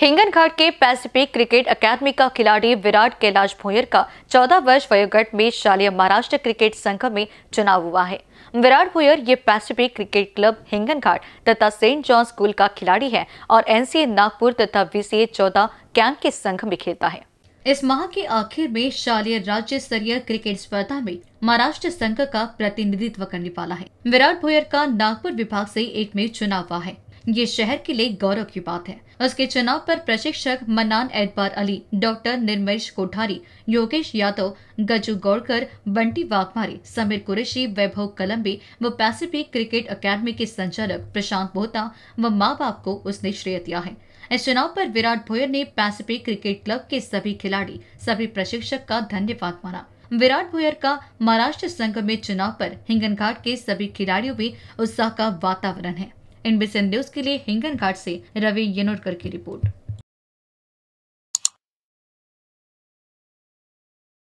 हिंगन घाट के Pacific cricket अकादमी का खिलाड़ी विराट कैलाश भोयर का 14 वर्ष वयोगट में शालीय महाराष्ट्र क्रिकेट संघ में चुनाव हुआ है विराट भोयर ये पैसिफिक क्रिकेट क्लब हिंगन घाट तथा सेंट जॉन स्कूल का खिलाड़ी है और एनसीए नागपुर तथा बीसीए चौदह कैंप के संघ में खेलता है इस माह के आखिर में शालीय राज्य स्तरीय क्रिकेट स्पर्धा में महाराष्ट्र संघ का प्रतिनिधित्व करने वाला है विराट भोयर का नागपुर विभाग से एक में चुनाव हुआ है ये शहर के लिए गौरव की बात है उसके चुनाव पर प्रशिक्षक मनान एतबार अली डॉक्टर निर्मेश कोठारी योगेश यादव गजू गौड़कर बंटी वाघमारी समीर कुरेशी वैभव कलम्बी व पैसिफिक क्रिकेट अकेडमी के संचालक प्रशांत बोहता व माँ बाप को उसने श्रेय दिया है इस चुनाव पर विराट भोयर ने पैसिफिक क्रिकेट क्लब के सभी खिलाड़ी सभी प्रशिक्षक का धन्यवाद माना विराट भोयर का महाराष्ट्र संघ में चुनाव पर हिंगनघाट के सभी खिलाड़ियों में उत्साह का वातावरण है इन बिसन न्यूज के लिए हिंगन घाट से रवि येनोडकर की रिपोर्ट